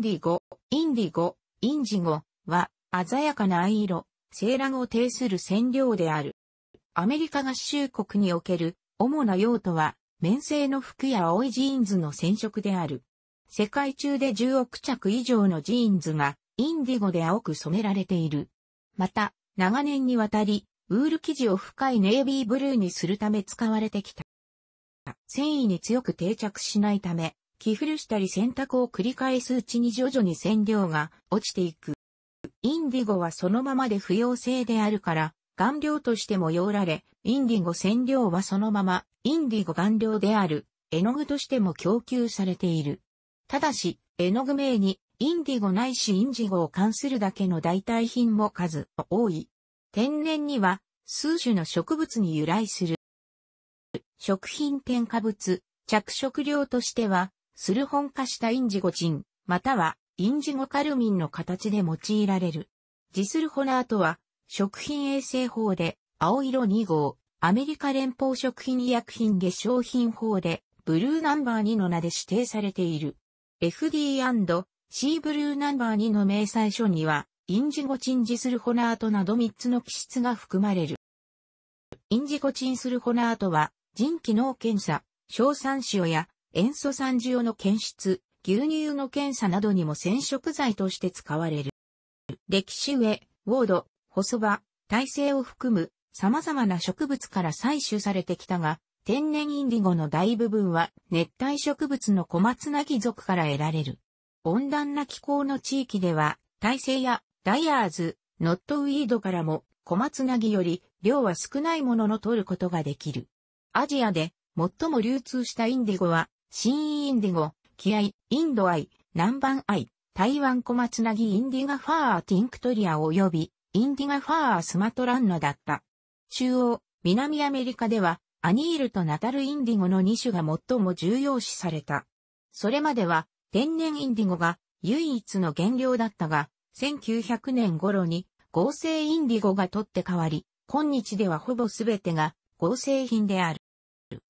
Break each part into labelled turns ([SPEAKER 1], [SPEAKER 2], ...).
[SPEAKER 1] ンディゴ、インディゴ、インジゴは鮮やかな藍色、セーラ語を呈する染料である。アメリカ合衆国における主な用途は、綿製の服や青いジーンズの染色である。世界中で10億着以上のジーンズがインディゴで青く染められている。また、長年にわたり、ウール生地を深いネイビーブルーにするため使われてきた。繊維に強く定着しないため、寄付したり洗濯を繰り返すうちに徐々に染料が落ちていく。インディゴはそのままで不要性であるから、顔料としても用られ、インディゴ染料はそのまま、インディゴ顔料である、絵の具としても供給されている。ただし、絵の具名に、インディゴないしインジゴを関するだけの代替品も数多い。天然には、数種の植物に由来する。食品添加物、着色料としては、スルホン化したインジゴチン、またはインジゴカルミンの形で用いられる。ジスルホナーとは、食品衛生法で、青色2号、アメリカ連邦食品医薬品下商品法で、ブルーナンバー2の名で指定されている。FD&C ブルーナンバー2の明細書には、インジゴチンジスルホナートなど3つの基質が含まれる。インジゴチンスルホナートは、腎機能検査、硝酸塩や塩素酸ジオの検出、牛乳の検査などにも染色剤として使われる。歴史上、ウォード、細葉、耐性を含む様々な植物から採取されてきたが、天然インディゴの大部分は熱帯植物の小松なぎ属から得られる。温暖な気候の地域では、耐性やダイヤーズ、ノットウィードからも小松なぎより量は少ないものの取ることができる。アジアで最も流通したインディゴは新インディゴ、気合、インド愛、南蛮愛、台湾小松なぎインディガファーティンクトリア及び、インディガファースマトランナだった。中央、南アメリカでは、アニールとナタルインディゴの2種が最も重要視された。それまでは、天然インディゴが唯一の原料だったが、1900年頃に合成インディゴが取って代わり、今日ではほぼ全てが合成品である。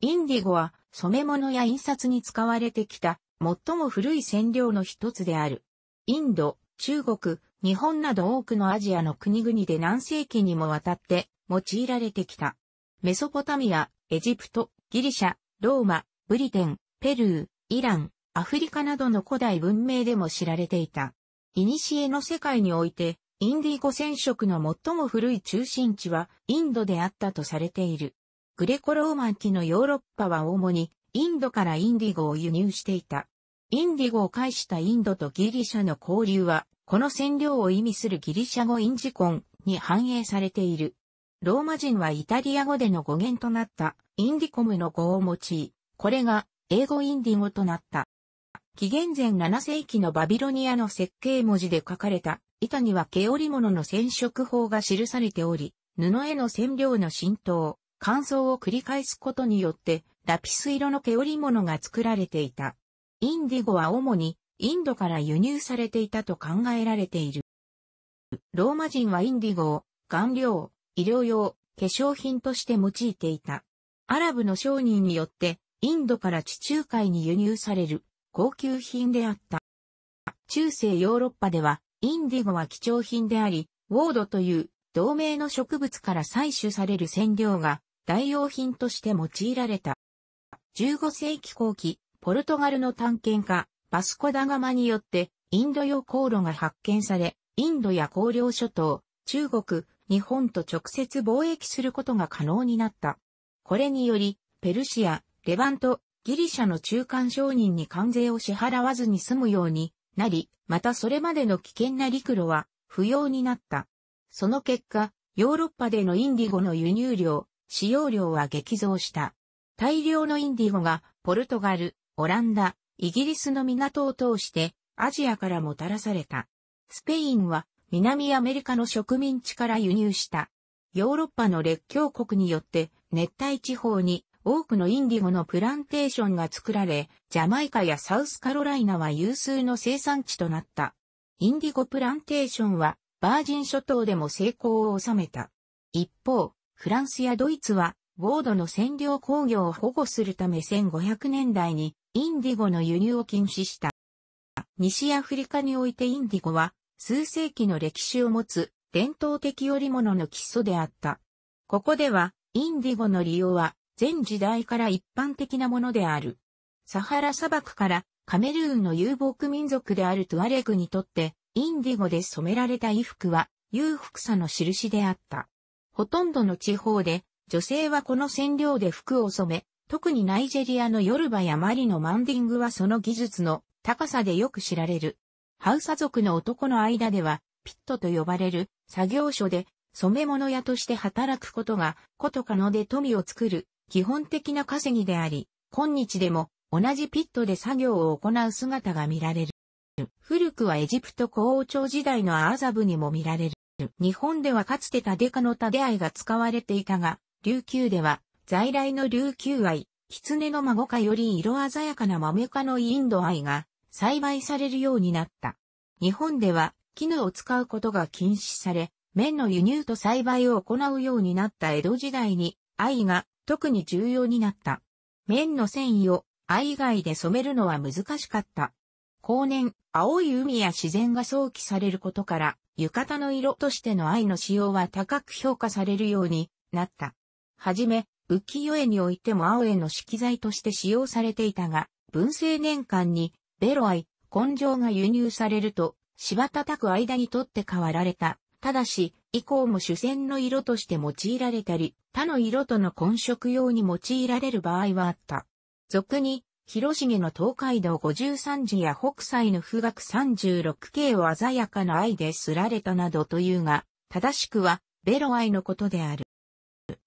[SPEAKER 1] インディゴは染め物や印刷に使われてきた最も古い染料の一つである。インド、中国、日本など多くのアジアの国々で何世紀にもわたって用いられてきた。メソポタミア、エジプト、ギリシャ、ローマ、ブリテン、ペルー、イラン、アフリカなどの古代文明でも知られていた。古の世界において、インディゴ染色の最も古い中心地はインドであったとされている。グレコローマン期のヨーロッパは主にインドからインディゴを輸入していた。インディゴを介したインドとギリシャの交流は、この占領を意味するギリシャ語インジコンに反映されている。ローマ人はイタリア語での語源となったインディコムの語を用い、これが英語インディゴとなった。紀元前7世紀のバビロニアの設計文字で書かれた板には毛織物の染色法が記されており、布への染料の浸透、乾燥を繰り返すことによって、ラピス色の毛織物が作られていた。インディゴは主にインドから輸入されていたと考えられている。ローマ人はインディゴを顔料、医療用、化粧品として用いていた。アラブの商人によってインドから地中海に輸入される高級品であった。中世ヨーロッパではインディゴは貴重品であり、ウォードという同名の植物から採取される染料が代用品として用いられた。15世紀後期、ポルトガルの探検家、バスコダガマによって、インド洋航路が発見され、インドや高領諸島、中国、日本と直接貿易することが可能になった。これにより、ペルシア、レバント、ギリシャの中間商人に関税を支払わずに済むようになり、またそれまでの危険な陸路は不要になった。その結果、ヨーロッパでのインディゴの輸入量、使用量は激増した。大量のインディゴがポルトガル、オランダ、イギリスの港を通してアジアからもたらされた。スペインは南アメリカの植民地から輸入した。ヨーロッパの列強国によって熱帯地方に多くのインディゴのプランテーションが作られ、ジャマイカやサウスカロライナは有数の生産地となった。インディゴプランテーションはバージン諸島でも成功を収めた。一方、フランスやドイツは、ゴードの占領工業を保護するため1500年代にインディゴの輸入を禁止した。西アフリカにおいてインディゴは数世紀の歴史を持つ伝統的織物の基礎であった。ここではインディゴの利用は全時代から一般的なものである。サハラ砂漠からカメルーンの遊牧民族であるトゥアレグにとってインディゴで染められた衣服は裕福さの印であった。ほとんどの地方で、女性はこの染料で服を染め、特にナイジェリアのヨルバやマリのマンディングはその技術の高さでよく知られる。ハウサ族の男の間では、ピットと呼ばれる作業所で染め物屋として働くことが、こと可能で富を作る基本的な稼ぎであり、今日でも同じピットで作業を行う姿が見られる。古くはエジプト皇王朝時代のアーザブにも見られる。日本ではかつてタデカのタデいが使われていたが、琉球では在来の琉球愛、狐の孫かより色鮮やかな豆かのインド愛が栽培されるようになった。日本では絹を使うことが禁止され、綿の輸入と栽培を行うようになった江戸時代に愛が特に重要になった。綿の繊維を愛以外で染めるのは難しかった。後年、青い海や自然が想起されることから、浴衣の色としての藍の使用は高く評価されるようになった。はじめ、浮世絵においても青絵の色材として使用されていたが、文政年間にベロ藍、根性が輸入されると、芝叩く間に取って変わられた。ただし、以降も主戦の色として用いられたり、他の色との混色用に用いられる場合はあった。俗に、広重の東海道五十三寺や北斎の富岳三十六景を鮮やかな愛ですられたなどというが、正しくは、ベロ愛のことである。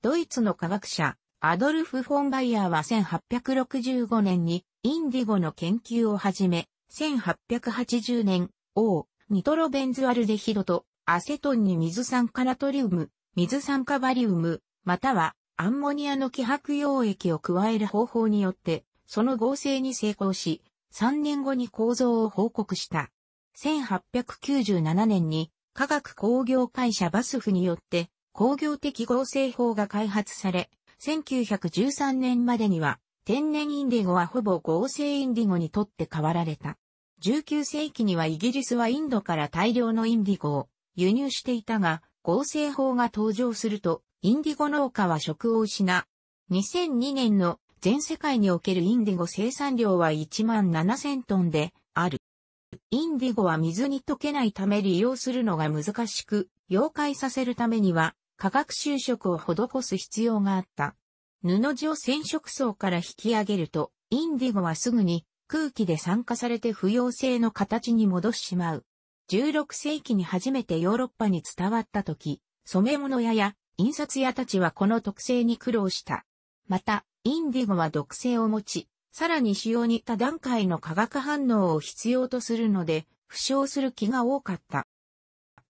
[SPEAKER 1] ドイツの科学者、アドルフ・フォンバイヤーは1865年にインディゴの研究を始め、1880年、O、ニトロベンズアルデヒドとアセトンに水酸化ナトリウム、水酸化バリウム、またはアンモニアの希薄溶液を加える方法によってその合成に成功し、3年後に構造を報告した。1897年に科学工業会社バスフによって工業的合成法が開発され、1913年までには天然インディゴはほぼ合成インディゴにとって変わられた。19世紀にはイギリスはインドから大量のインディゴを輸入していたが、合成法が登場すると、インディゴ農家は職を失。2002年の全世界におけるインディゴ生産量は1万7000トンである。インディゴは水に溶けないため利用するのが難しく、溶解させるためには化学修飾を施す必要があった。布地を染色層から引き上げると、インディゴはすぐに空気で酸化されて不溶性の形に戻ししまう。16世紀に初めてヨーロッパに伝わった時、染め物屋や印刷屋たちはこの特性に苦労した。また、インディゴは毒性を持ち、さらに使用に多段階の化学反応を必要とするので、負傷する気が多かった。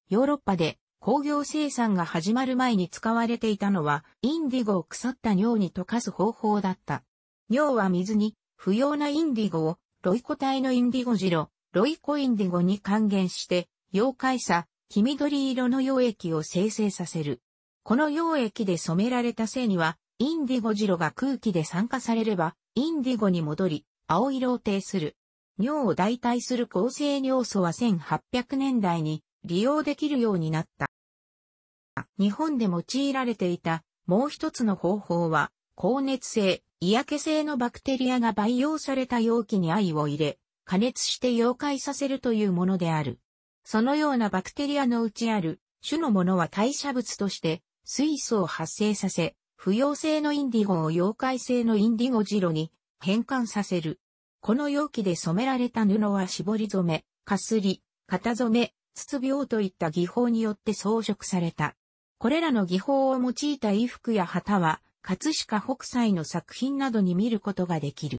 [SPEAKER 1] ヨーロッパで工業生産が始まる前に使われていたのは、インディゴを腐った尿に溶かす方法だった。尿は水に、不要なインディゴを、ロイコ体のインディゴジロロイコインディゴに還元して、溶解さ、黄緑色の溶液を生成させる。この溶液で染められた性には、インディゴジロが空気で酸化されれば、インディゴに戻り、青色を呈する。尿を代替する構成尿素は1800年代に利用できるようになった。日本で用いられていたもう一つの方法は、高熱性、嫌気性のバクテリアが培養された容器に藍を入れ、加熱して溶解させるというものである。そのようなバクテリアのうちある種のものは代謝物として水素を発生させ、不溶性のインディゴを溶解性のインディゴジロに変換させる。この容器で染められた布は絞り染め、かすり、型染め、筒病といった技法によって装飾された。これらの技法を用いた衣服や旗は、葛飾北斎の作品などに見ることができる。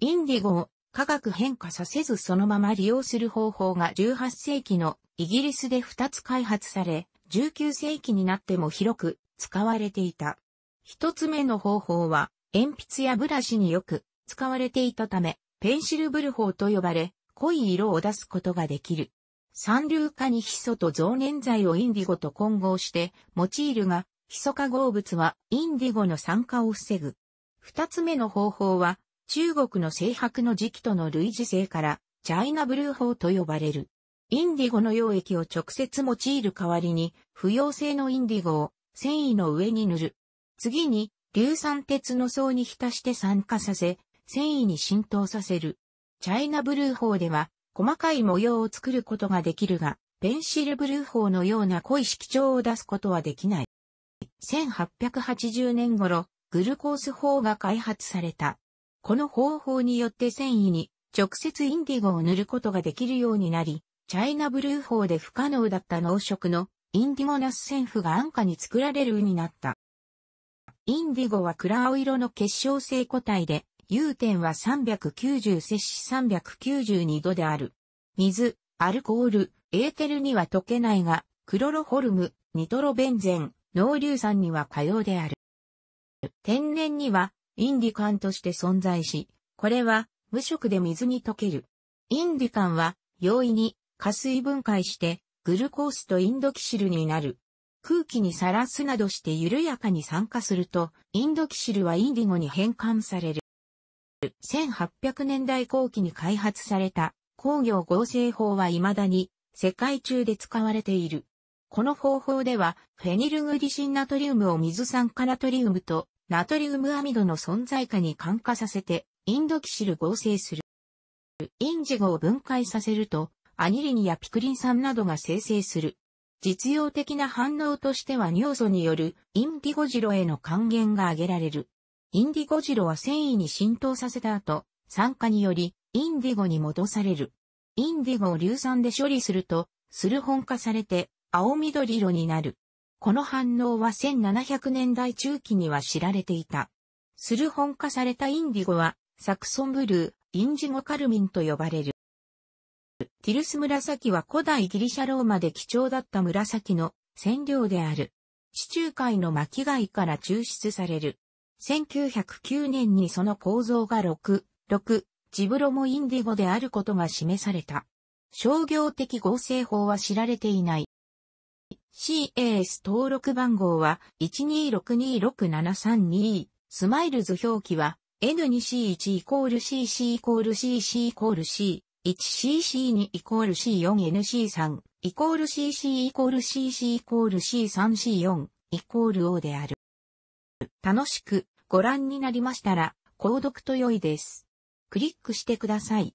[SPEAKER 1] インディゴを科学変化させずそのまま利用する方法が18世紀のイギリスで2つ開発され、19世紀になっても広く使われていた。一つ目の方法は、鉛筆やブラシによく使われていたため、ペンシルブル法と呼ばれ、濃い色を出すことができる。三流化にヒ素と増粘剤をインディゴと混合して用いるが、ヒ素化合物はインディゴの酸化を防ぐ。二つ目の方法は、中国の制白の時期との類似性から、チャイナブルー法と呼ばれる。インディゴの溶液を直接用いる代わりに、不溶性のインディゴを繊維の上に塗る。次に、硫酸鉄の層に浸して酸化させ、繊維に浸透させる。チャイナブルー法では、細かい模様を作ることができるが、ペンシルブルー法のような濃い色調を出すことはできない。1880年頃、グルコース法が開発された。この方法によって繊維に直接インディゴを塗ることができるようになり、チャイナブルー法で不可能だった濃色のインディゴナス線譜が安価に作られるになった。インディゴは暗青色の結晶性個体で、融点は390摂氏392度である。水、アルコール、エーテルには溶けないが、クロロホルム、ニトロベンゼン、濃硫酸には可用である。天然には、インディカンとして存在し、これは、無色で水に溶ける。インディカンは、容易に、加水分解して、グルコースとインドキシルになる。空気にさらすなどして緩やかに酸化すると、インドキシルはインディゴに変換される。1800年代後期に開発された工業合成法は未だに世界中で使われている。この方法では、フェニルグリシンナトリウムを水酸化ナトリウムとナトリウムアミドの存在下に感化させて、インドキシル合成する。インジゴを分解させると、アニリンやピクリン酸などが生成する。実用的な反応としては尿素によるインディゴジロへの還元が挙げられる。インディゴジロは繊維に浸透させた後、酸化によりインディゴに戻される。インディゴを硫酸で処理すると、スルホン化されて青緑色になる。この反応は1700年代中期には知られていた。スルホン化されたインディゴは、サクソンブルー、インジゴカルミンと呼ばれる。ティルス紫は古代ギリシャローマで貴重だった紫の染料である。地中海の巻貝から抽出される。1909年にその構造が6、6、ジブロモインディゴであることが示された。商業的合成法は知られていない。CAS 登録番号は126267322、スマイルズ表記は N2C1 イコール CC イコール CC イコール C、1cc にイコール C4NC3 イコール CC イコール CC イコール C3C4 イコール O である。楽しくご覧になりましたら、購読と良いです。クリックしてください。